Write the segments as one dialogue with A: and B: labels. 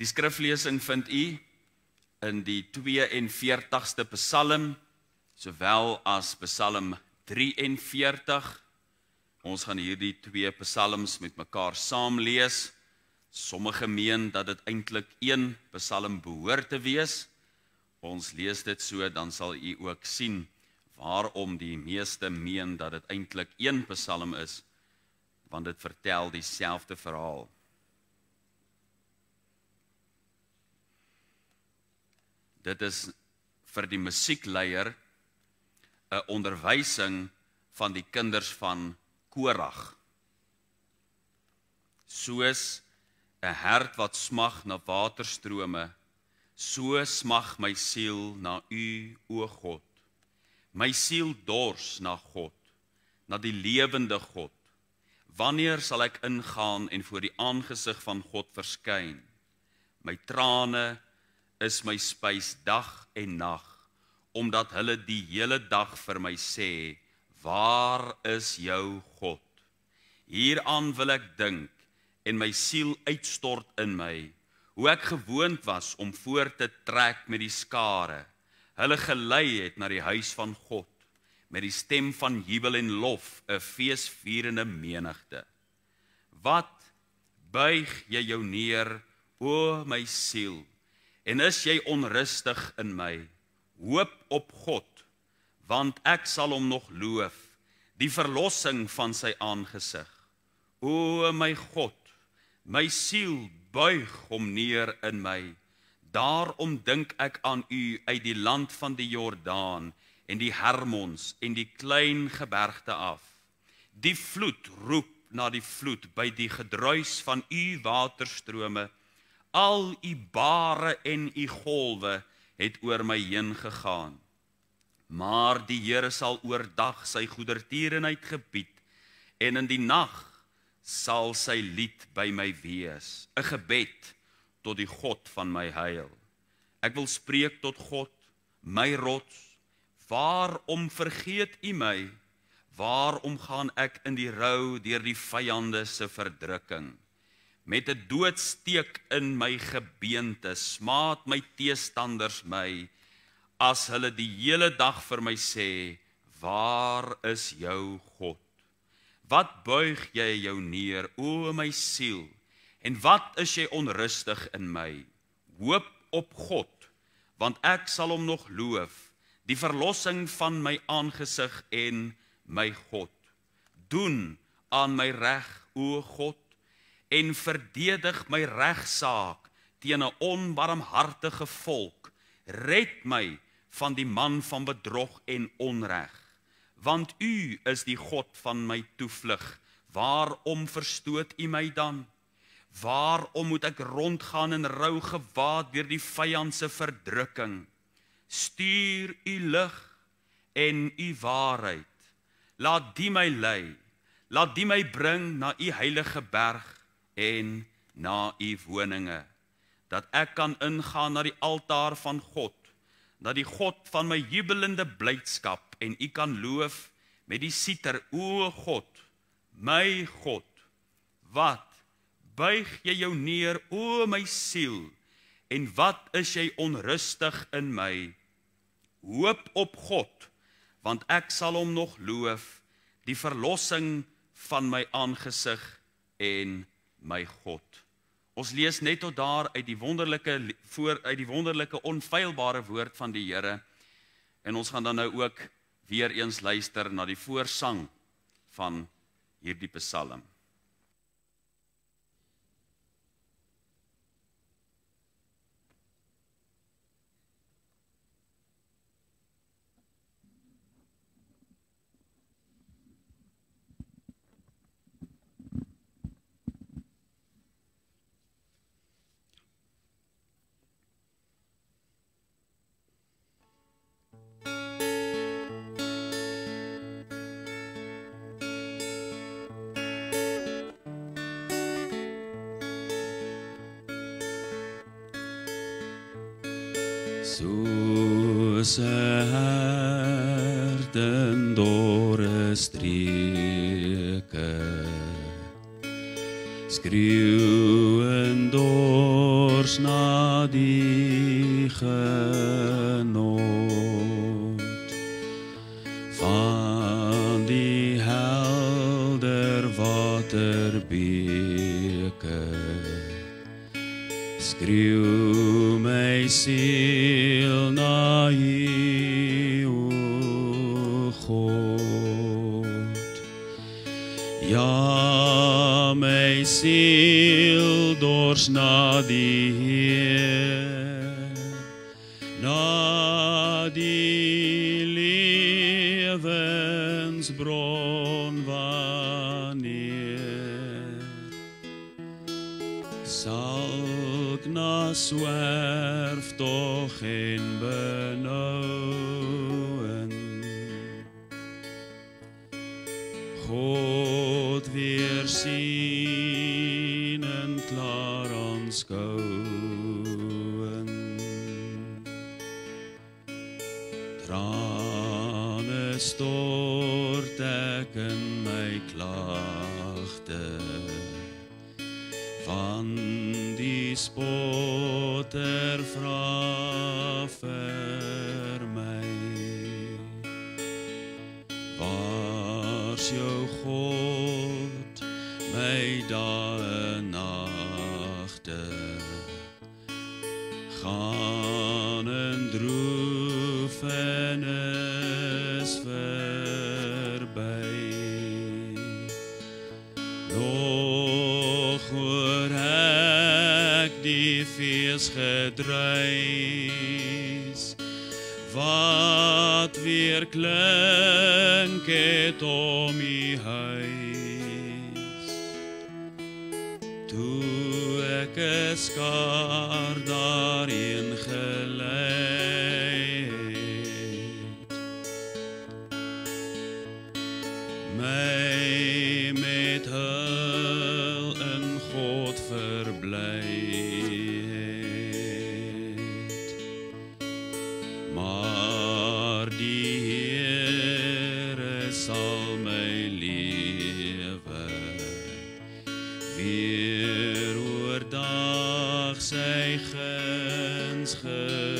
A: Die skriflesing vind u in die 42ste Psalm sowel as Psalm 43. Ons gaan hierdie twee psalms met mekaar saam lees. Sommige meen dat dit eintlik een psalm behoort te wees. Ons lees dit so dan sal u ook sien waarom die meeste meen dat dit eintlik een psalm is want dit vertel dieselfde verhaal. Dit is vir die musiekleier 'n onderwysing van die kinders van Korag. Soos 'n hert wat smag na waterstrome, so smag my siel na U, o God. My siel dors na God, na die lewende God. Wanneer sal ek ingaan en voor die aangesig van God verskyn? My trane is my spys dag en nag omdat hulle die hele dag vir my sê waar is jou god hieraan wil ek dink en my siel uitstort in my hoe ek gewoond was om voor te trek met die skare hulle gelei het na die huis van god met die stem van jubel en lof 'n feesvierende menigte wat buig jy jou neer o my siel En is jy onrustig in my? Hoop op God, want ek sal hom nog loof, die verlossing van sy aangesig. O my God, my siel buig hom neer in my. Daarom dink ek aan U uit die land van die Jordaan en die Hermons en die klein gebergte af. Die vloed roep na die vloed by die gedruis van U waterstrome. Al u bare en u golwe het oor my heen gegaan. Maar die Here sal oor dag sy goedertierenheid gebied en in die nag sal sy lied by my wees, 'n gebed tot die God van my heil. Ek wil spreek tot God, my rots, waarom vergeet u my? Waarom gaan ek in die rou deur die vyande se verdrukking? met 'n doodsteek in my gebeente smaat my teestanders my as hulle die hele dag vir my sê waar is jou god wat buig jy jou neer o my siel en wat is jy onrustig in my hoop op god want ek sal hom nog loof die verlossing van my aangesig en my god doen aan my reg o god en verdedig my regsaak teen 'n onbarmhartige volk. Red my van die man van bedrog en onreg, want U is die God van my toevlug. Waarom verstoot U my dan? Waarom moet ek rondgaan in rou gewaad deur die vyand se verdrukking? Stuur U lig en U waarheid. Laat die my lei. Laat die my bring na U heilige berg en na u woninge dat ek kan ingaan na die altaar van God dat die God van my jubelende blydskap en u kan loof met die siter o God my God wat buig jy jou neer o my siel en wat is jy onrustig in my hoop op God want ek sal hom nog loof die verlossing van my aangesig en my God. Ons lees net tot daar uit die wonderlike voor uit die wonderlike onfeilbare woord van die Here. En ons gaan dan nou ook weer eens luister na die voorsang van hierdie Psalm.
B: se hart en dore streke skreeu swerf tog en benouen God weer sien en klaar ons gouen trane stort ek in my klagte van die spoor Vater, frag vir my. Waar is jou God, my daar? erklänket om weer oor dag sy guns gee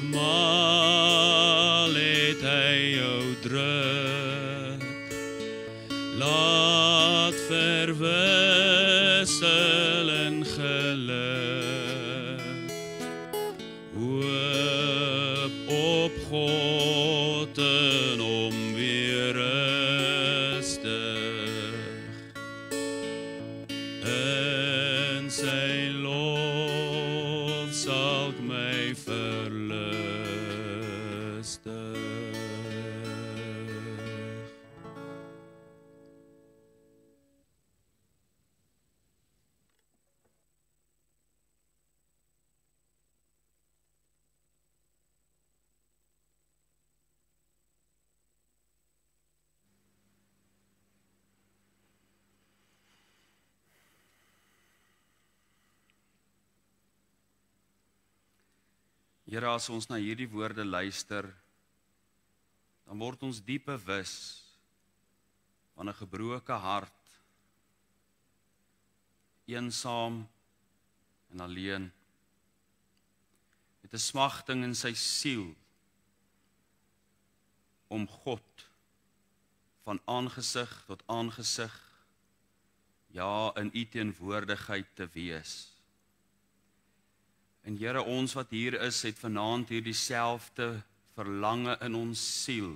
B: Menigmal het hy jou druk. Laat verwyder.
A: as ons na hierdie woorde luister, dan word ons diep bewus van 'n gebroke hart, eensaam en alleen met 'n smagting in sy siel om God van aangesig tot aangesig ja in u teenwoordigheid te wees. En Here ons wat hier is, het vanaand hier dieselfde verlange in ons siel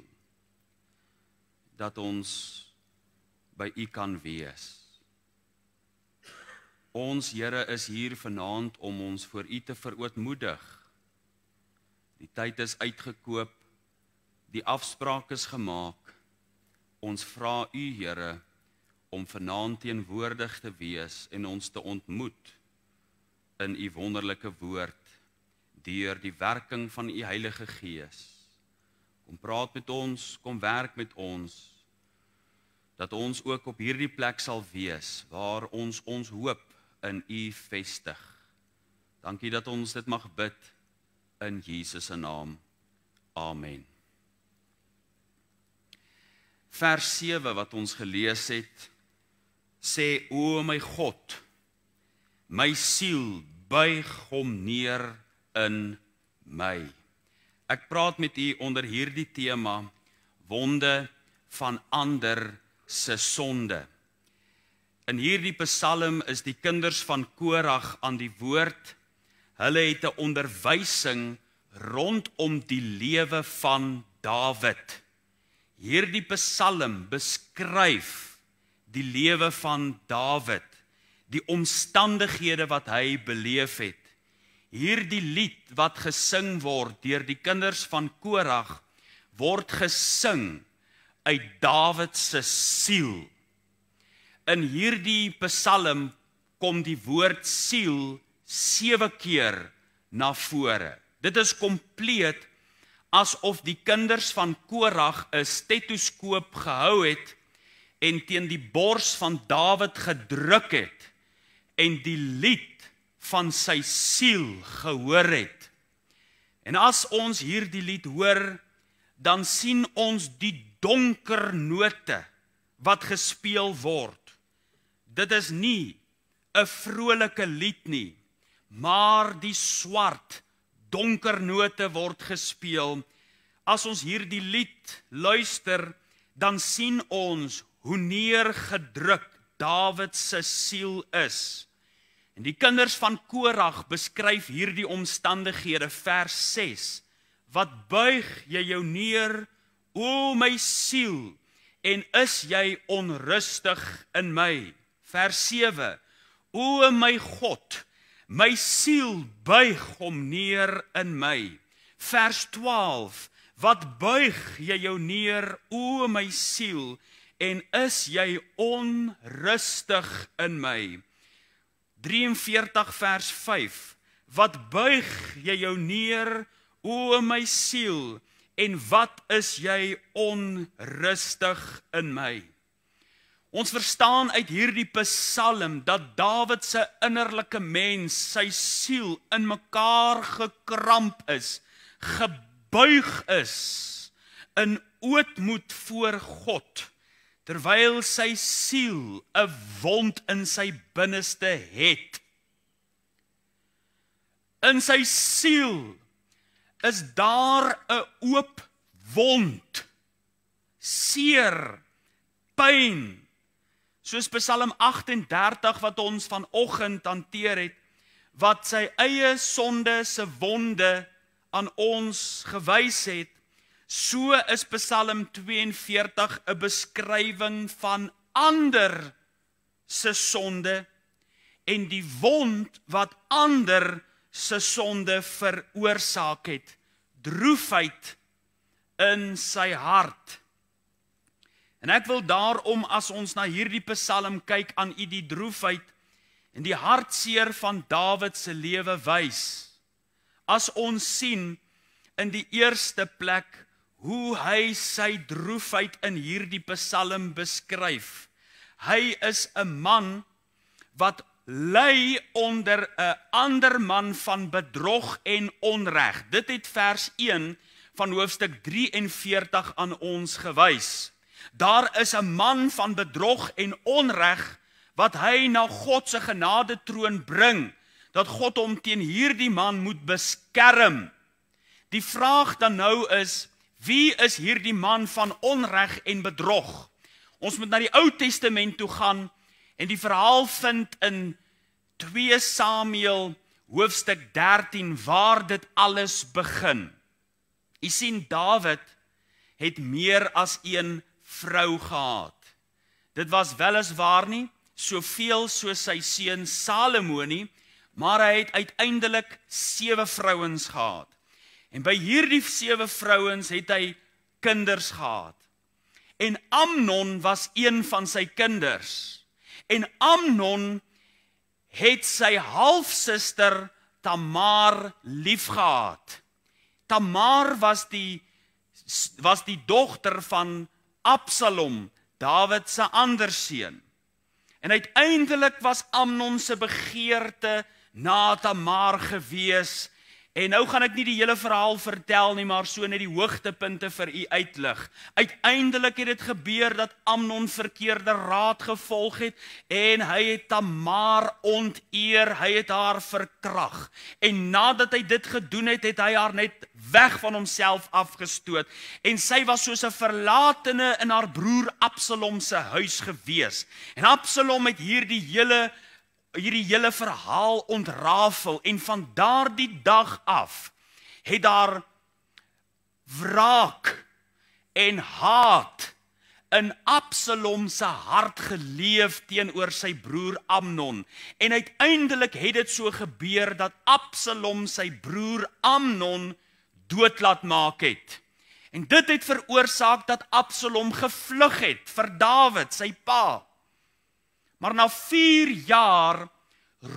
A: dat ons by U kan wees. Ons Here is hier vanaand om ons voor U te verootmoedig. Die tyd is uitgekoop. Die afspraak is gemaak. Ons vra U Here om vanaand teenwoordig te wees en ons te ontmoet in u wonderlike woord deur die werking van u Heilige Gees. Kom praat met ons, kom werk met ons dat ons ook op hierdie plek sal wees waar ons ons hoop in u vestig. Dankie dat ons dit mag bid in Jesus se naam. Amen. Vers 7 wat ons gelees het sê o my God My siel buig hom neer in my. Ek praat met u onder hierdie tema wonde van ander se sonde. In hierdie Psalm is die kinders van Korag aan die woord. Hulle het 'n onderwysing rondom die lewe van Dawid. Hierdie Psalm beskryf die lewe van Dawid die omstandighede wat hy beleef het. Hierdie lied wat gesing word deur die kinders van Korag word gesing uit Dawid se siel. In hierdie Psalm kom die woord siel 7 keer na vore. Dit is kompleet asof die kinders van Korag 'n stetoskoop gehou het en teen die bors van Dawid gedruk het en die lied van sy siel gehoor het. En as ons hierdie lied hoor, dan sien ons die donker note wat gespeel word. Dit is nie 'n vrolike lied nie, maar die swart, donker note word gespeel. As ons hierdie lied luister, dan sien ons hoe neergedruk Dawid se siel is. En die kinders van Korag beskryf hierdie omstandighede vers 6. Wat buig jy jou neer, o my siel, en is jy onrustig in my? Vers 7. O my God, my siel buig hom neer in my. Vers 12. Wat buig jy jou neer, o my siel, en is jy onrustig in my? 43 vers 5. Wat buig jy jou neer, o my siel, en wat is jy onrustig in my? Ons verstaan uit hierdie Psalm dat Dawid se innerlike mens, sy siel in mekaar gekramp is, gebuig is in ootmoed voor God terwyl sy siel 'n wond in sy binneste het. In sy siel is daar 'n oop wond, seer, pyn. Soos Psalm 38 wat ons vanoggend hanteer het, wat sy eie sonde se wonde aan ons gewys het So is Psalm 42 'n beskrywing van ander se sonde en die wond wat ander se sonde veroorsaak het droefheid in sy hart. En ek wil daarom as ons na hierdie Psalm kyk aan u die droefheid en die hartseer van Dawid se lewe wys. As ons sien in die eerste plek hoe hy sy droefheid in hierdie Psalm beskryf. Hy is 'n man wat ly onder 'n ander man van bedrog en onreg. Dit het vers 1 van hoofstuk 43 aan ons gewys. Daar is 'n man van bedrog en onreg wat hy na God se genade troon bring dat God hom teen hierdie man moet beskerm. Die vraag dan nou is Wie is hierdie man van onreg en bedrog? Ons moet na die Ou Testament toe gaan en die verhaal vind in 2 Samuel hoofstuk 13 waar dit alles begin. U sien Dawid het meer as een vrou gehad. Dit was weliswaar nie soveel soos sy seun Salomo nie, maar hy het uiteindelik 7 vrouens gehad. En by hierdie sewe vrouens het hy kinders gehad. En Amnon was een van sy kinders. En Amnon het sy halfsuster Tamar liefgehad. Tamar was die was die dogter van Absalom, Dawid se ander seun. En uiteindelik was Amnon se begeerte na Tamar gewees En nou gaan ek nie die hele verhaal vertel nie, maar so net die hoogtepunte vir u uitlig. Uiteindelik het dit gebeur dat Amnon verkeerde raad gevolg het en hy het Tamar onteer, hy het haar verkrag. En nadat hy dit gedoen het, het hy haar net weg van homself afgestoot en sy was soos 'n verlatene in haar broer Absalom se huis gewees. En Absalom het hierdie hele hierdie hele verhaal ontrafel en van daardie dag af het daar wraak en haat in Absalom se hart geleef teenoor sy broer Amnon en uiteindelik het dit so gebeur dat Absalom sy broer Amnon dood laat maak het en dit het veroorsaak dat Absalom gevlug het vir Dawid sy pa Maar na 4 jaar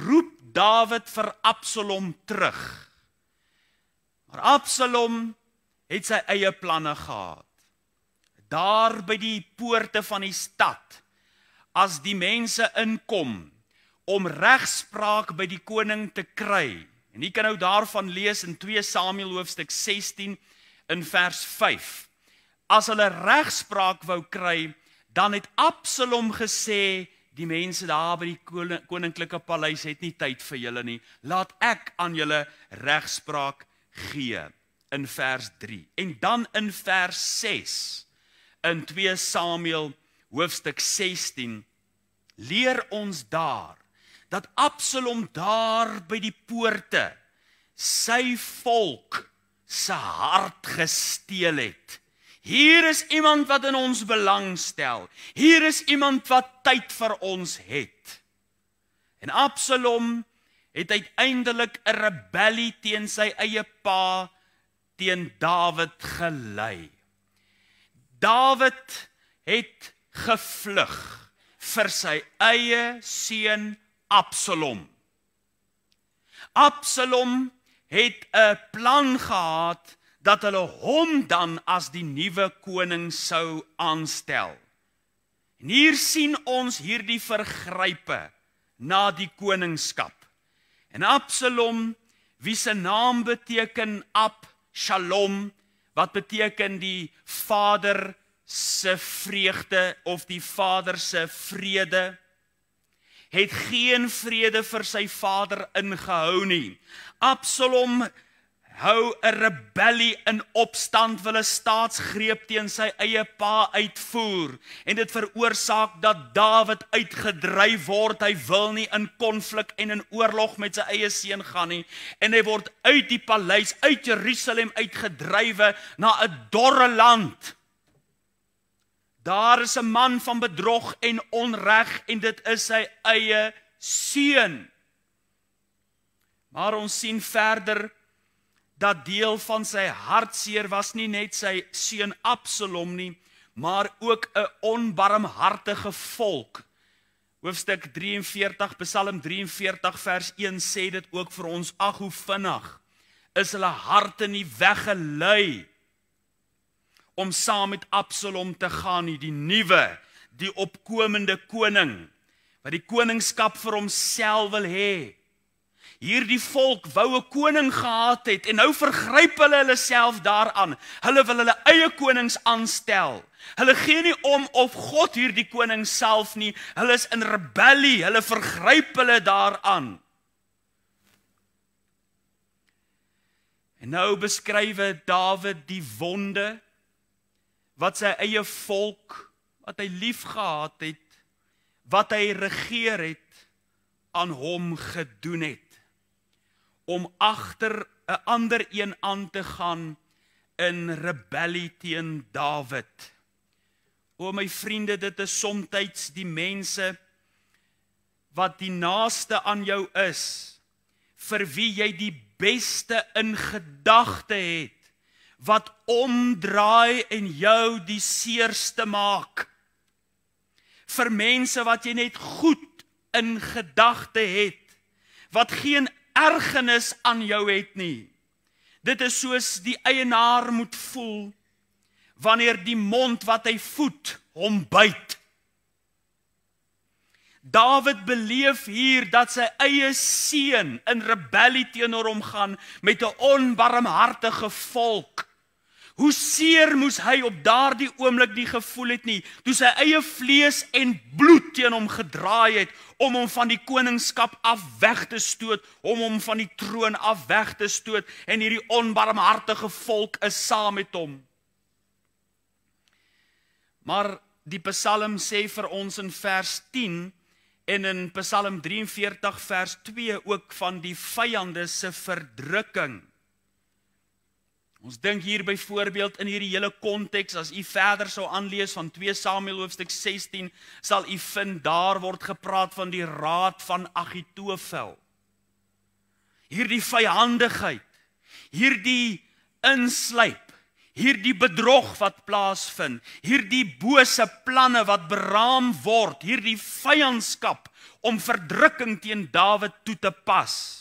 A: roep Dawid vir Absalom terug. Maar Absalom het sy eie planne gehad. Daar by die poorte van die stad as die mense inkom om regspraak by die koning te kry. En jy kan nou daarvan lees in 2 Samuel hoofstuk 16 in vers 5. As hulle regspraak wou kry, dan het Absalom gesê die mense daar by die koninklike paleis het nie tyd vir julle nie. Laat ek aan julle regspraak gee in vers 3. En dan in vers 6 in 2 Samuel hoofstuk 16 leer ons daar dat Absalom daar by die poorte sy volk se hart gesteel het. Hier is iemand wat in ons belang stel. Hier is iemand wat tyd vir ons het. En Absalom het uiteindelik 'n rebellie teen sy eie pa teen Dawid gelei. Dawid het gevlug vir sy eie seun Absalom. Absalom het 'n plan gehad dat hulle hom dan as die nuwe koning sou aanstel. En hier sien ons hierdie vergrype na die koningskap. En Absalom, wie se naam beteken Ab Shalom, wat beteken die vader se vreugde of die vader se vrede het geen vrede vir sy vader ingehou nie. Absalom hou 'n rebellie in opstand wille staatsgreep teen sy eie pa uitvoer en dit veroorsaak dat Dawid uitgedryf word hy wil nie in konflik en in oorlog met sy eie seun gaan nie en hy word uit die paleis uit Jerusalem uitgedrywe na 'n dorre land daar is 'n man van bedrog en onreg en dit is sy eie seun maar ons sien verder dat deel van sy hartseer was nie net sy seun Absalom nie, maar ook 'n onbarmhartige volk. Hoofstuk 43 Psalm 43 vers 1 sê dit ook vir ons: Ag hoe vinnig is hulle harte nie weggelei om saam met Absalom te gaan nie, die nuwe, die opkomende koning wat die koningskap vir homself wil hê. He hierdie volk wou 'n koning gehad het en nou vergryp hulle hulle self daaraan. Hulle wil hulle eie konings aanstel. Hulle gee nie om of God hierdie koning self nie. Hulle is in rebellie. Hulle vergryp hulle daaraan. En nou beskrywe Dawid die wonde wat sy eie volk wat hy liefgehad het, wat hy regeer het aan hom gedoen het om agter 'n ander een aan te gaan in rebellie teen Dawid. O my vriende, dit is soms die mense wat die naaste aan jou is vir wie jy die beste in gedagte het wat omdraai en jou die seerste maak vir mense wat jy net goed in gedagte het wat geen ergernis aan jou het nie. Dit is soos die eienaar moet voel wanneer die mond wat hy voed hom byt. Dawid beleef hier dat sy eie seun in rebellie teenoor hom gaan met 'n onbarmhartige volk Hoe seer moes hy op daardie oomblik nie gevoel het nie, toe sy eie vlees en bloed teen hom gedraai het om hom van die koningskap af weg te stoot, om hom van die troon af weg te stoot en hierdie onbarmhartige volk is saam met hom. Maar die Psalm sê vir ons in vers 10 en in Psalm 43 vers 2 ook van die vyande se verdrukking. Ons dink hier byvoorbeeld in hierdie hele konteks as u verder sou aanlees van 2 Samuel hoofstuk 16 sal u vind daar word gepraat van die raad van Agitofel. Hierdie vyhandigheid, hierdie insluip, hierdie bedrog wat plaasvind, hierdie bose planne wat beraam word, hierdie vyandskap om verdrukking teen Dawid toe te pas.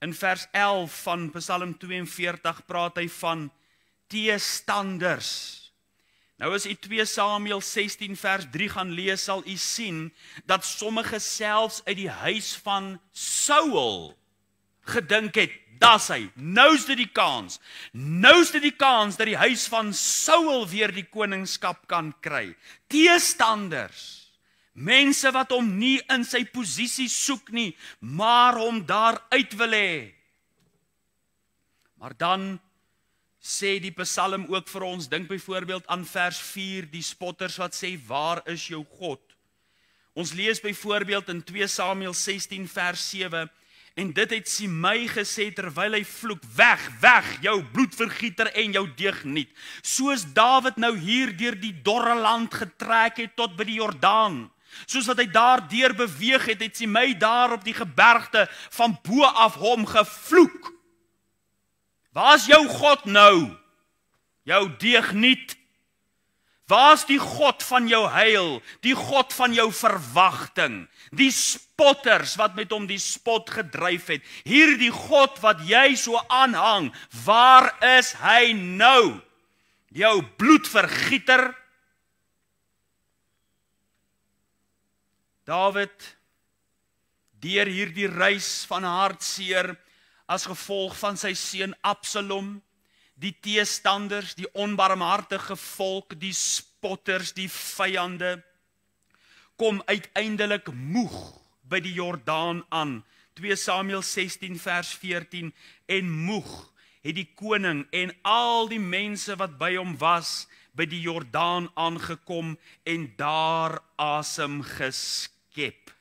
A: In vers 11 van Psalm 42 praat hy van teestanders. Nou as u 2 Samuel 16 vers 3 gaan lees, sal u sien dat sommige selfs uit die huis van Saul gedink het, da's hy. Nou's dit die kans. Nou's dit die kans dat die huis van Saul weer die koningskap kan kry. Teestanders. Mense wat hom nie in sy posisie soek nie, maar hom daar uit wil hê. Maar dan sê die Psalm ook vir ons, dink byvoorbeeld aan vers 4, die spotters wat sê, "Waar is jou God?" Ons lees byvoorbeeld in 2 Samuel 16 vers 7 en dit het Simei gesê terwyl hy vloek weg weg jou bloedvergieter en jou deegniet soos Dawid nou hier deur die dorre land getrek het tot by die Jordaan Soos wat hy daardeur beweeg het, het sy my daar op die gebergte van bo af hom gevloek. Waar's jou God nou? Jou deeg niet. Waar's die God van jou heil, die God van jou verwagting, die spotters wat met hom die spot gedryf het, hierdie God wat jy so aanhang, waar is hy nou? Jou bloedvergieter Dawid deur hierdie reis van hartseer as gevolg van sy seun Absalom, die teestanders, die onbarmhartige volk, die spotters, die vyande kom uiteindelik moeg by die Jordaan aan. 2 Samuel 16 vers 14 en moeg het die koning en al die mense wat by hom was by die Jordaan aangekom en daar asem geskep skep.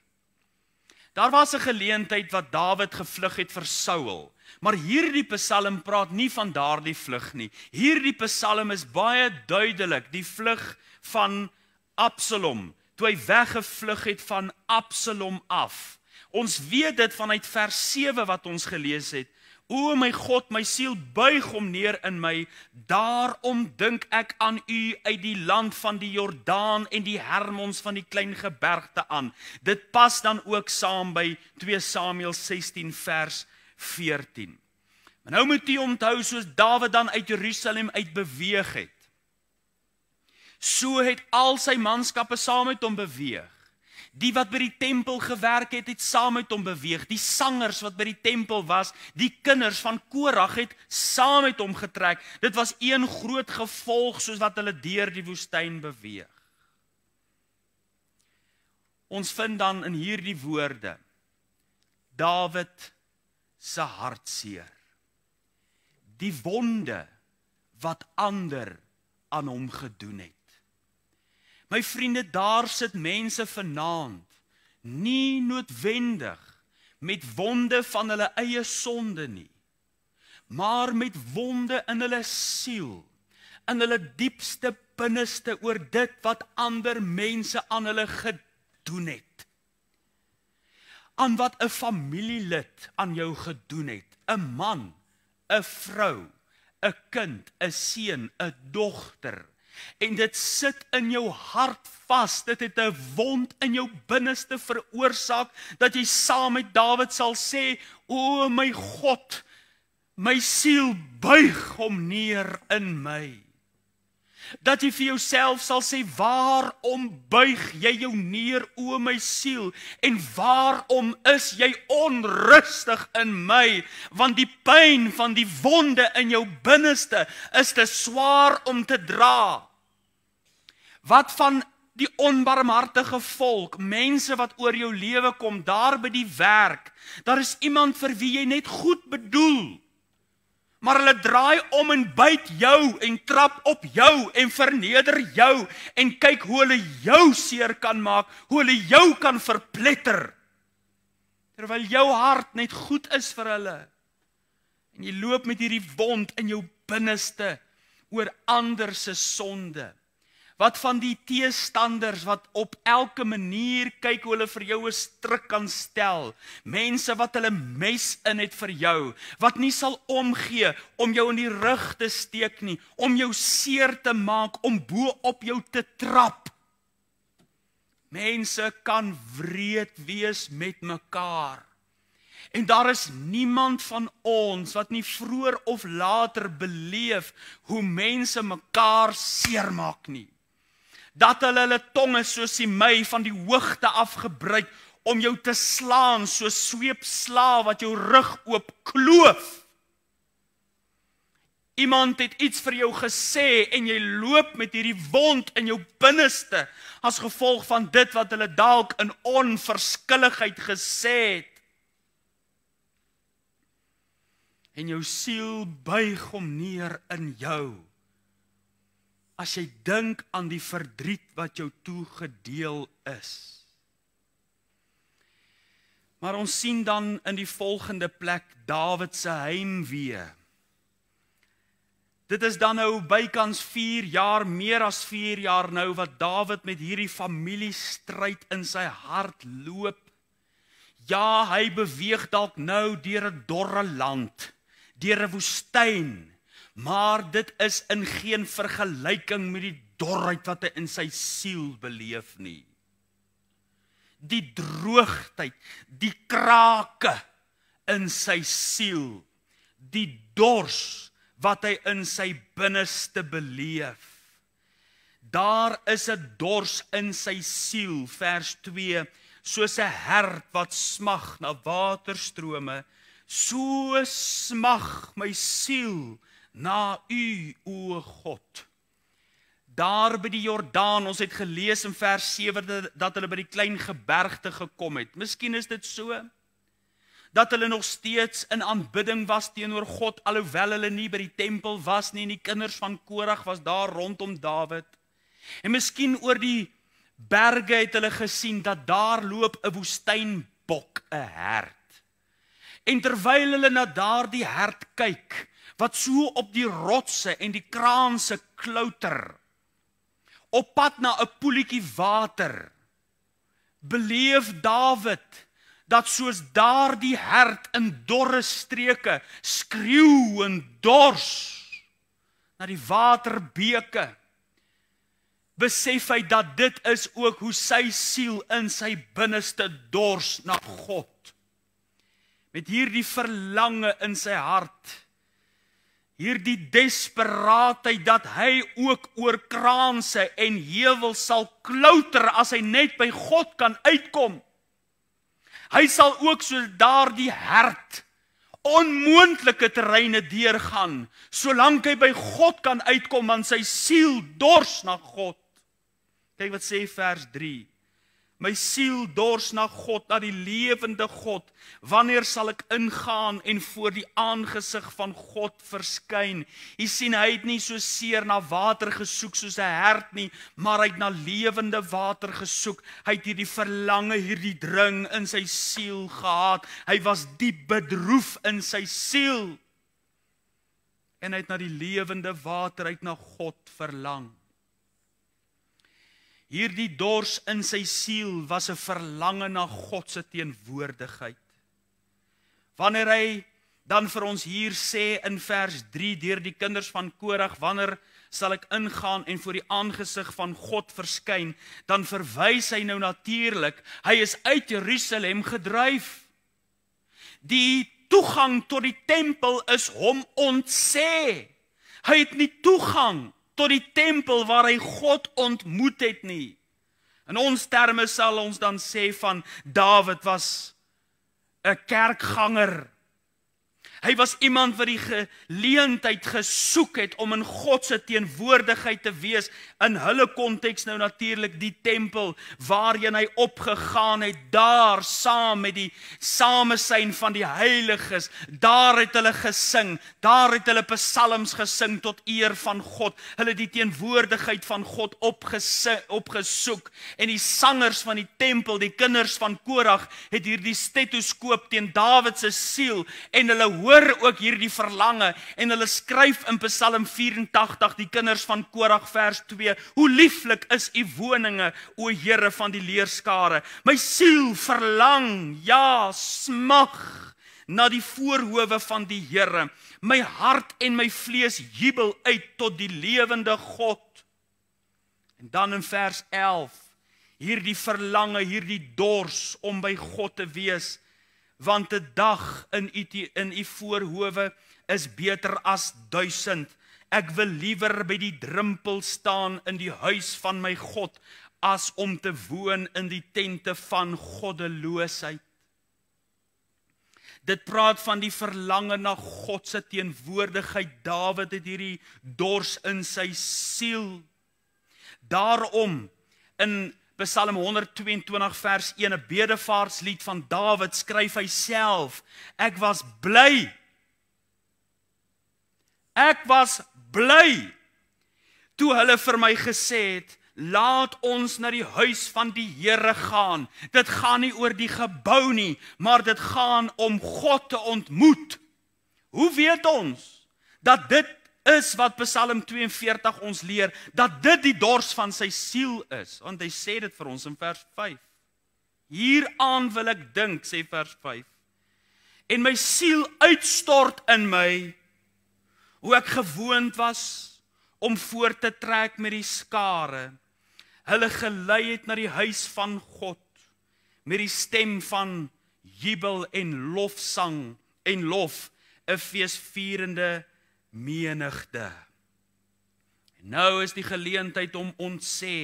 A: Daar was 'n geleentheid wat Dawid gevlug het vir Saul. Maar hierdie Psalm praat nie van daardie vlug nie. Hierdie Psalm is baie duidelik, die vlug van Absalom, toe hy weggevlug het van Absalom af. Ons weet dit vanuit vers 7 wat ons gelees het, O my God, my siel buig om neer in my. Daarom dink ek aan U uit die land van die Jordaan en die Hermons van die klein gebergte aan. Dit pas dan ook saam by 2 Samuel 16 vers 14. Maar nou moet jy onthou soos Dawid dan uit Jerusalem uit beweeg het. So het al sy manskappe saam met hom beweeg. Die wat by die tempel gewerk het, het saam met hom beweeg. Die sangers wat by die tempel was, die kinders van Korag het saam met hom getrek. Dit was een groot gevolg soos wat hulle deur die woestyn beweeg. Ons vind dan in hierdie woorde Dawid se hartseer. Die wonde wat ander aan hom gedoen het. My vriende, daar sit mense vanaand nie noodwendig met wonde van hulle eie sonde nie, maar met wonde in hulle siel, in hulle diepste binneste oor dit wat ander mense aan hulle gedoen het. Aan wat 'n familielid aan jou gedoen het, 'n man, 'n vrou, 'n kind, 'n seun, 'n dogter, en dit sit in jou hart vas. Dit het 'n wond in jou binneste veroorsaak dat jy saam met Dawid sal sê: "O my God, my siel buig hom neer in my." Dat jy vir jouself sal sê: "Waarom buig jy jou neer, o my siel? En waarom is jy onrustig in my? Want die pyn van die wonde in jou binneste is te swaar om te dra." Wat van die onbarmhartige volk, mense wat oor jou lewe kom daar by die werk. Daar is iemand vir wie jy net goed bedoel. Maar hulle draai om en byt jou en trap op jou en verneder jou en kyk hoe hulle jou seer kan maak, hoe hulle jou kan verpletter. Terwyl jou hart net goed is vir hulle. En jy loop met hierdie wond in jou binneste oor ander se sonde. Wat van die teestanders wat op elke manier kyk hoe hulle vir jou 'n stryk kan stel? Mense wat hulle mes in het vir jou, wat nie sal omgee om jou in die rug te steek nie, om jou seer te maak, om bo op jou te trap. Mense kan wreed wees met mekaar. En daar is niemand van ons wat nie vroeër of later beleef hoe mense mekaar seermaak nie dat hulle hulle tonge soos die mei van die hoogte af gebruik om jou te slaan soos sweepsla wat jou rug oop kloof. Iemand het iets vir jou gesê en jy loop met hierdie wond in jou binneste as gevolg van dit wat hulle dalk in onverskilligheid gesê het. En jou siel buig om neer in jou as jy dink aan die verdriet wat jou toegedeel is. Maar ons sien dan in die volgende plek Dawid se heimwee. Dit is dan nou bykans 4 jaar, meer as 4 jaar nou wat Dawid met hierdie familie stryd in sy hart loop. Ja, hy beweeg dalk nou deur 'n dorre land, deur 'n woestyn, maar dit is in geen vergelyking met die dorheid wat hy in sy siel beleef nie. Die droogtheid, die krake in sy siel, die dors wat hy in sy binneste beleef. Daar is 'n dors in sy siel, vers 2, soos 'n hert wat smag na waterstrome, so smag my siel na u o God. Daar by die Jordaan, ons het gelees in vers 7 dat hulle by die klein gebergte gekom het. Miskien is dit so dat hulle nog steeds in aanbidding was teenoor God alhoewel hulle nie by die tempel was nie en die kinders van Korag was daar rondom Dawid. En miskien oor die berge het hulle gesien dat daar loop 'n woestynbok, 'n hert. En terwyl hulle na daardie hert kyk, wat so op die rotse en die kraanse klouter op pad na 'n poeltjie water beleef Dawid dat soos daardie hert in dorre streke skreeu en dors na die waterbeke besef hy dat dit is ook hoe sy siel in sy binneste dors na God met hierdie verlange in sy hart hierdie desperaatheid dat hy ook oor kraanse en heuwel sal klouter as hy net by God kan uitkom. Hy sal ook so daardie hart onmoontlike terreine deurgaan solank hy by God kan uitkom want sy siel dors na God. Kyk wat sê vers My siel dors na God, na die lewende God. Wanneer sal ek ingaan en voor die aangesig van God verskyn? U sien hy het nie so seer na water gesoek soos 'n hert nie, maar hy het na lewende water gesoek. Hy het hierdie verlange, hierdie dring in sy siel gehad. Hy was diep bedroef in sy siel. En hy het na die lewende water, hy het na God verlang. Hierdie dors in sy siel was 'n verlange na God se teenwoordigheid. Wanneer hy dan vir ons hier sê in vers 3 deur die kinders van Korag, wanneer sal ek ingaan en voor die aangesig van God verskyn, dan verwys hy nou natuurlik, hy is uit Jerusalem gedryf. Die toegang tot die tempel is hom ontse. Hy het nie toegang tot die tempel waar hy God ontmoet het nie. In ons terme sal ons dan sê van Dawid was 'n kerkganger. Hy was iemand wat die geleentheid gesoek het om in God se teenwoordigheid te wees in hulle konteks nou natuurlik die tempel waarheen hy opgegaan het daar saam met die samesyn van die heiliges daar het hulle gesing daar het hulle psalms gesing tot eer van God hulle die teenwoordigheid van God opgesing opgesoek en die sangers van die tempel die kinders van Korag het hierdie stetoskoop teen Dawid se siel en hulle hoor ook hierdie verlange en hulle skryf in Psalm 84 die kinders van Korag vers 2 tree. Hoe lieflik is u woninge, o Here van die leerskare. My siel verlang, ja, smag na die voorhoewe van die Here. My hart en my vlees jubel uit tot die lewende God. En dan in vers 11, hierdie verlange, hierdie dors om by God te wees, want 'n dag in u in u voorhoewe is beter as 1000 Ek wil liewer by die drempel staan in die huis van my God as om te woon in die tente van goddeloosheid. Dit praat van die verlange na God se teenwoordigheid. Dawid het hierdie dors in sy siel. Daarom in Psalm 122 vers 1, 'n bedevaartslied van Dawid, skryf hy self: Ek was bly. Ek was bly toe hulle vir my gesê het laat ons na die huis van die Here gaan dit gaan nie oor die gebou nie maar dit gaan om God te ontmoet hoe weet ons dat dit is wat Psalm 42 ons leer dat dit die dors van sy siel is want hy sê dit vir ons in vers 5 hieraan wil ek dink sê vers 5 en my siel uitstort in my hoe ek gewoond was om voor te trek met die skare hulle gelei het na die huis van God met die stem van jubel en lofsang en lof 'n feesvierende menigte nou is die geleentheid om ons sê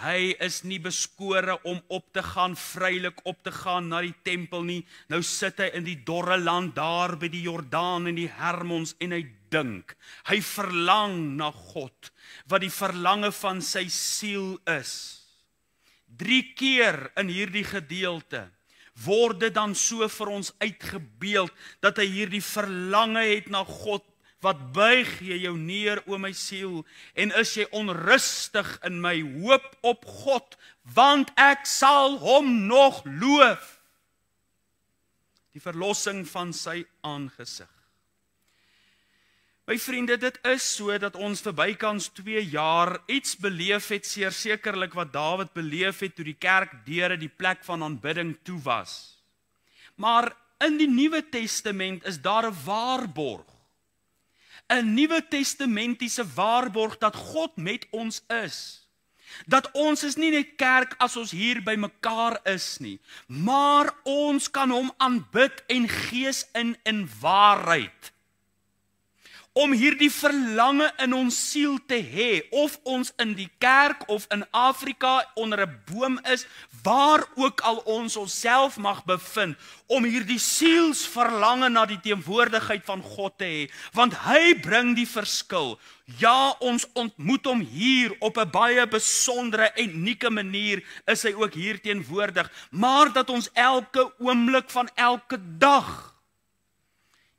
A: Hy is nie beskore om op te gaan vrylik op te gaan na die tempel nie. Nou sit hy in die dorre land daar by die Jordaan en die Hermons en hy dink. Hy verlang na God wat die verlange van sy siel is. 3 keer in hierdie gedeelte word dit dan so vir ons uitgebeeld dat hy hierdie verlange het na God wat buig jy jou neer o my siel en is jy onrustig in my hoop op God want ek sal hom nog loof die verlossing van sy aangesig my vriende dit is so dat ons verbykans 2 jaar iets beleef het sekerlik wat Dawid beleef het toe die kerk deure die plek van aanbidding toe was maar in die nuwe testament is daar 'n waarborg 'n Nuwe Testamentiese waarborg dat God met ons is. Dat ons is nie net kerk as ons hier by mekaar is nie, maar ons kan hom aanbid en gees in in waarheid om hierdie verlange in ons siel te hê of ons in die kerk of in Afrika onder 'n boom is waar ook al ons onsself mag bevind om hierdie sielsverlange na die teenwoordigheid van God te hê want hy bring die verskil ja ons ontmoet hom hier op 'n baie besondere en unieke manier is hy ook hier teenwoordig maar dat ons elke oomblik van elke dag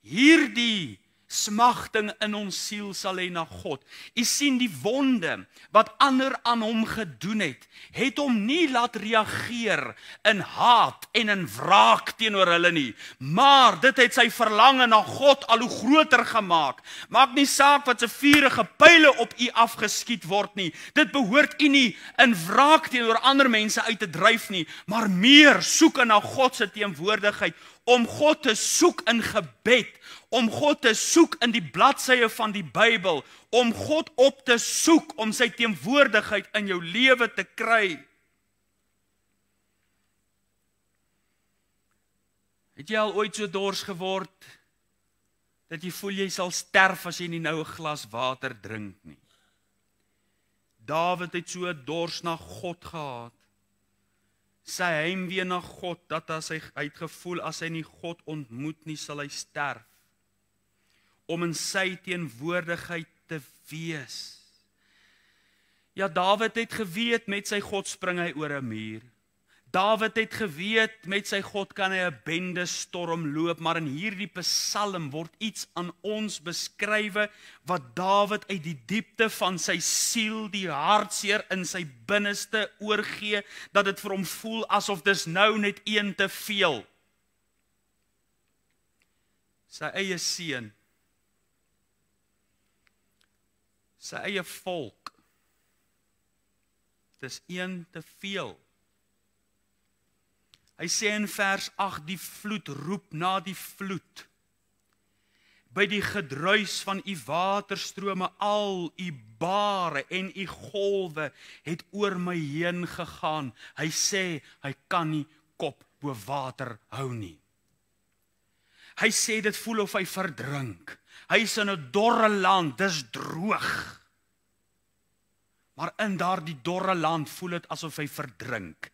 A: hierdie smagting in ons siel sal hê na God. U sien die wonde wat ander aan hom gedoen het, het hom nie laat reageer in haat en in wraak teenoor hulle nie, maar dit het sy verlange na God al hoe groter gemaak. Maak nie saak wat se vuurige pile op u afgeskiet word nie. Dit behoort u nie in wraak teenoor ander mense uit te dryf nie, maar meer soek na God se teenwoordigheid om God te soek in gebed, om God te soek in die bladsye van die Bybel, om God op te soek om sy teenwoordigheid in jou lewe te kry. Het jy al ooit so dors geword dat jy voel jy sal sterf as jy nie nou 'n glas water drink nie? Dawid het so dors na God gehad sy heimwee na God dat as hy uitgevoel as hy nie God ontmoet nie sal hy sterf om in sy teenwoordigheid te wees. Ja Dawid het geweet met sy God spring hy oor 'n muur. Dawid het geweet met sy God kan hy 'n bende storm loop, maar in hierdie Psalm word iets aan ons beskryf wat Dawid uit die diepte van sy siel, die hartseer in sy binneste oorgee, dat dit vir hom voel asof dis nou net een te veel. Sy eie seun. Sy eie volk. Dis een te veel Hy sê in vers 8 die vloed roep na die vloed. By die gedruis van u waterstrome al u bare en u golwe het oor my heen gegaan. Hy sê hy kan nie kop bo water hou nie. Hy sê dit voel of hy verdrink. Hy is in 'n dorre land, dis droog. Maar in daardie dorre land voel dit asof hy verdrink.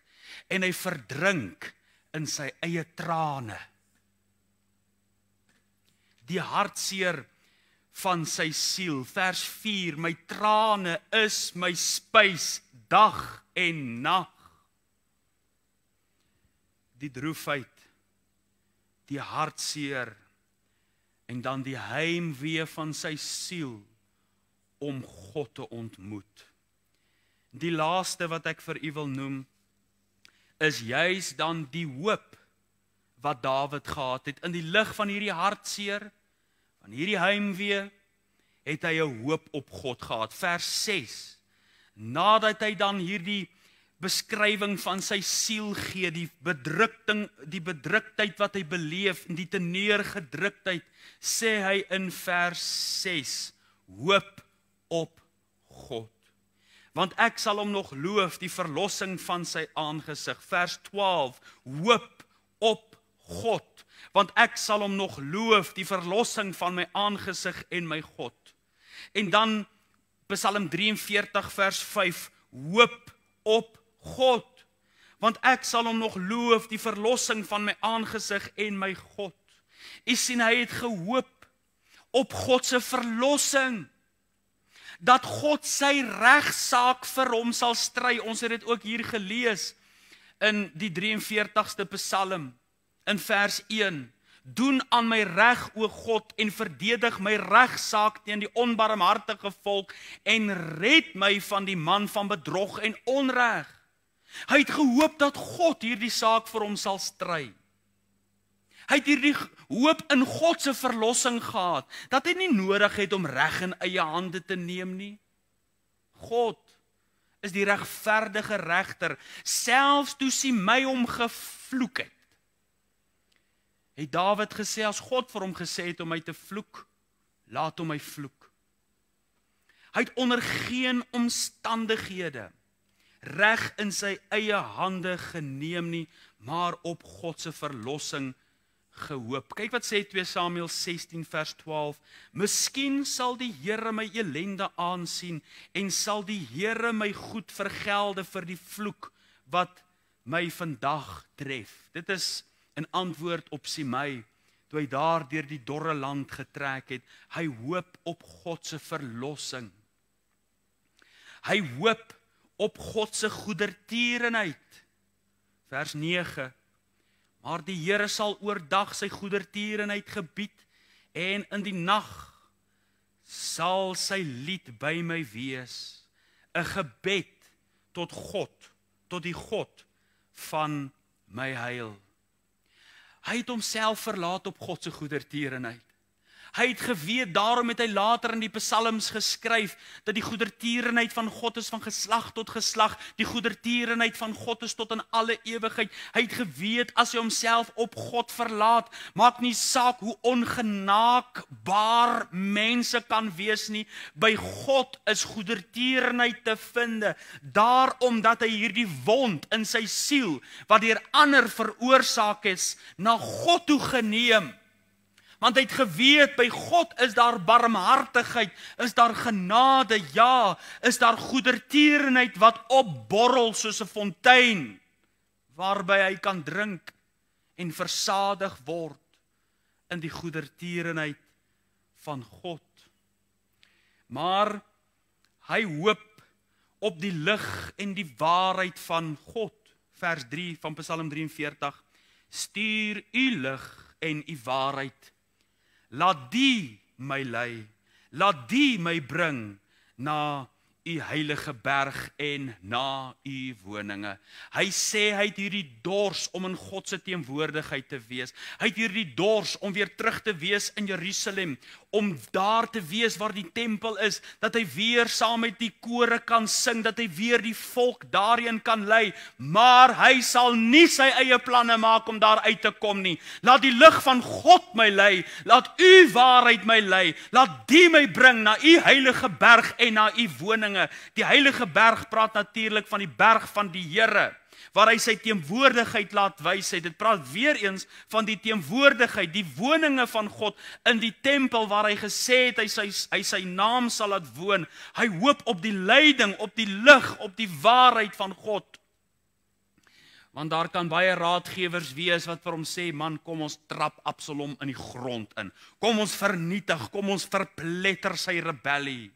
A: En hy verdrink in sy eie trane. Die hartseer van sy siel, vers 4, my trane is my spys dag en nag. Die droefheid, die hartseer en dan die heimwee van sy siel om God te ontmoet. Die laaste wat ek vir u wil noem is juis dan die hoop wat Dawid gehad het in die lig van hierdie hartseer, van hierdie heimwee, het hy 'n hoop op God gehad. Vers 6. Nadat hy dan hierdie beskrywing van sy siel gee, die bedrukting, die bedruktheid wat hy beleef en die teneergedruktheid, sê hy in vers 6: Hoop op God want ek sal hom nog loof die verlossing van sy aangesig vers 12 hoop op God want ek sal hom nog loof die verlossing van my aangesig en my God en dan Psalm 43 vers 5 hoop op God want ek sal hom nog loof die verlossing van my aangesig en my God u sien hy het gehoop op God se verlossing dat God sy regsaak vir hom sal stry. Ons het dit ook hier gelees in die 43ste Psalm in vers 1. Doen aan my reg o God en verdedig my regsaak teen die onbarmhartige volk en red my van die man van bedrog en onreg. Hy het gehoop dat God hierdie saak vir hom sal stry. Hy het hierdie hoop in God se verlossing gehad dat hy nie nodig het om reg in eie hande te neem nie. God is die regverdige regter, selfs toe sy my hom gevloek het. Het Dawid gesê as God vir hom gesê het om my te vloek, laat hom my vloek. Hy het onder geen omstandighede reg in sy eie hande geneem nie, maar op God se verlossing gehou gehoop. Kyk wat sê 2 Samuel 16 vers 12. Miskien sal die Here my elende aansien en sal die Here my goed vergelde vir die vloek wat my vandag tref. Dit is 'n antwoord op Simei toe hy daar deur die dorre land getrek het. Hy hoop op God se verlossing. Hy hoop op God se goedertierenheid. Vers 9 Maar die Here sal oordag sy goedertierenheid gebied en in die nag sal sy lied by my wees, 'n gebed tot God, tot die God van my heil. Hy het homself verlaat op God se goedertierenheid. Hy het geweet daarom het hy later in die psalms geskryf dat die goedertierenheid van God is van geslag tot geslag, die goedertierenheid van God is tot in alle ewigheid. Hy het geweet as jy homself op God verlaat, maak nie saak hoe ongenaakbaar mense kan wees nie, by God is goedertierenheid te vind. Daarom dat hy hierdie wond in sy siel wat deur ander veroorsaak is, na God toe geneem want hy het geweet by God is daar barmhartigheid, is daar genade, ja, is daar goedertierenheid wat opborrel soos 'n fontein waarby hy kan drink en versadig word in die goedertierenheid van God. Maar hy hoop op die lig en die waarheid van God. Vers 3 van Psalm 43 Stuur u lig en u waarheid laat die my lei laat die my bring na u heilige berg en na u woninge hy sê hy het hierdie dors om in God se teenwoordigheid te wees hy het hierdie dors om weer terug te wees in Jerusalem om daar te wees waar die tempel is dat hy weer saam met die kore kan sing dat hy weer die volk daarin kan lei maar hy sal nie sy eie planne maak om daar uit te kom nie laat die lig van God my lei laat u waarheid my lei laat die my bring na u heilige berg en na u woninge die heilige berg praat natuurlik van die berg van die Here waar hy sy teenwoordigheid laat wys. Dit praat weer eens van die teenwoordigheid, die woninge van God in die tempel waar hy gesê het hy sy hy sy naam sal laat woon. Hy hoop op die leiding, op die lig, op die waarheid van God. Want daar kan baie raadgewers wees wat vir hom sê, man, kom ons trap Absalom in die grond in. Kom ons vernietig, kom ons verpletter sy rebellie.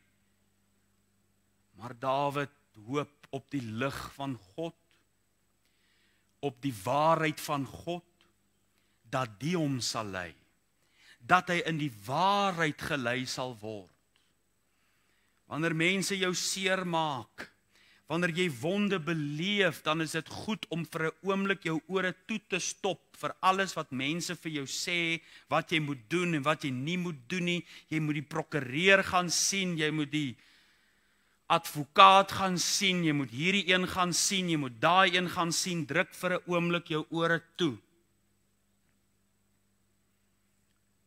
A: Maar Dawid hoop op die lig van God op die waarheid van God dat die hom sal lei dat hy in die waarheid gelei sal word wanneer mense jou seermaak wanneer jy wonde beleef dan is dit goed om vir 'n oomblik jou ore toe te stop vir alles wat mense vir jou sê wat jy moet doen en wat jy nie moet doen nie jy moet die prokureur gaan sien jy moet die advokaat gaan sien, jy moet hierdie een gaan sien, jy moet daai een gaan sien, druk vir 'n oomblik jou ore toe.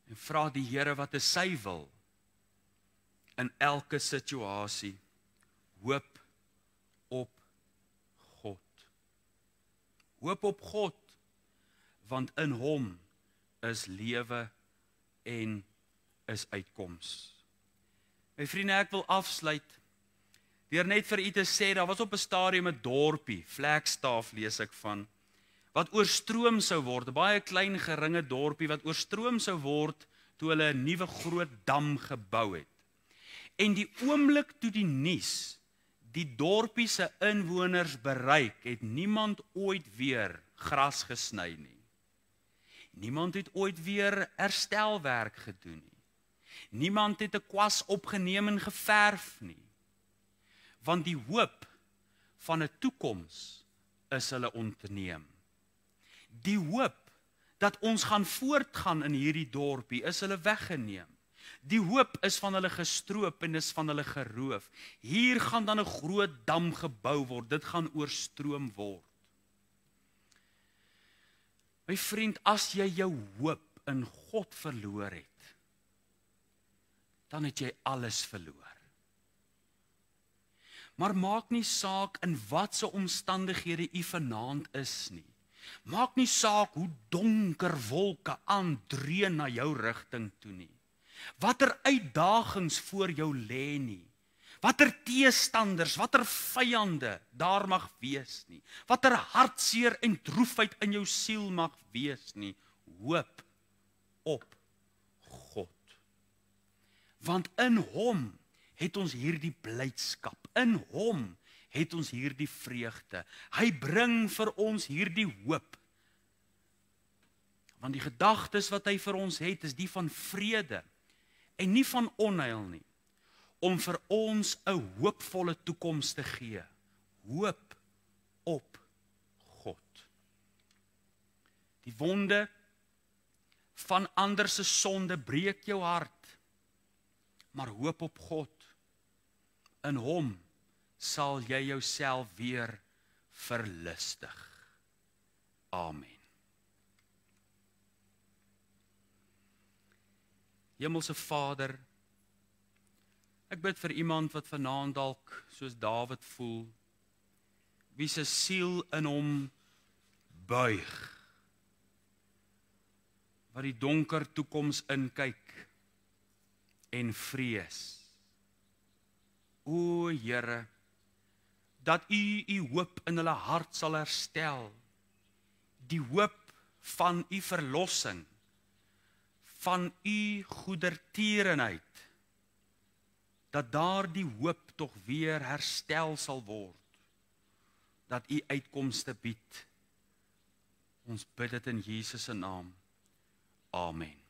A: En vra die Here wat is sy wil in elke situasie. Hoop op God. Hoop op God want in hom is lewe en is uitkoms. My vriende, ek wil afsluit Deur net vir u te sê, daar was op 'n stadium 'n dorpie, Flekstaaf lees ek van, wat oorstroom sou word, 'n baie klein geringe dorpie wat oorstroom sou word toe hulle 'n nuwe groot dam gebou het. En die oomblik toe die nuus die dorpie se inwoners bereik, het niemand ooit weer gras gesny nie. Niemand het ooit weer herstelwerk gedoen nie. Niemand het 'n kwas opgeneem en geverf nie want die hoop van 'n toekoms is hulle ontneem. Die hoop dat ons gaan voortgaan in hierdie dorpie is hulle weggeneem. Die hoop is van hulle gestroop en is van hulle geroof. Hier gaan dan 'n groot dam gebou word. Dit gaan oorstroom word. My vriend, as jy jou hoop in God verloor het, dan het jy alles verloor. Maar maak nie saak in watter omstandighede u vanaand is nie. Maak nie saak hoe donker wolke aandreun na jou rigting toe nie. Watter uitdagings voor jou lê nie. Watter teestanders, watter vyande daar mag wees nie. Watter hartseer en droefheid in jou siel mag wees nie. Hoop op God. Want in hom het ons hierdie blydskap in hom het ons hierdie vreugde. Hy bring vir ons hierdie hoop. Want die gedagtes wat hy vir ons het, is die van vrede en nie van onheil nie, om vir ons 'n hoopvolle toekoms te gee. Hoop op God. Die wonde van ander se sonde breek jou hart, maar hoop op God in hom sal jy jouself weer verlustig. Amen. Hemelse Vader, ek bid vir iemand wat vanaand dalk soos Dawid voel, wie se siel in hom buig. Wat die donker toekoms inkyk en vrees. O Here, dat u u hoop in hulle hart sal herstel. Die hoop van u verlossing van u goedertierenheid dat daardie hoop tog weer herstel sal word dat u uitkomste bied ons bid dit in Jesus se naam amen